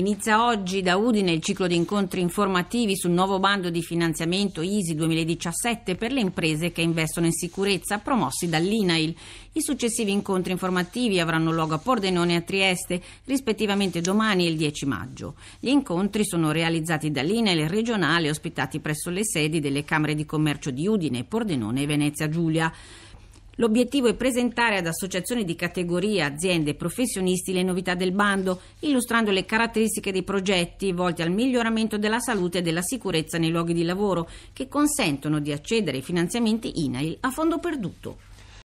Inizia oggi da Udine il ciclo di incontri informativi sul nuovo bando di finanziamento ISI 2017 per le imprese che investono in sicurezza promossi dall'INAIL. I successivi incontri informativi avranno luogo a Pordenone e a Trieste, rispettivamente domani e il 10 maggio. Gli incontri sono realizzati dall'INAIL regionale ospitati presso le sedi delle Camere di Commercio di Udine, Pordenone e Venezia Giulia. L'obiettivo è presentare ad associazioni di categoria, aziende e professionisti le novità del bando, illustrando le caratteristiche dei progetti volti al miglioramento della salute e della sicurezza nei luoghi di lavoro, che consentono di accedere ai finanziamenti INAIL a fondo perduto.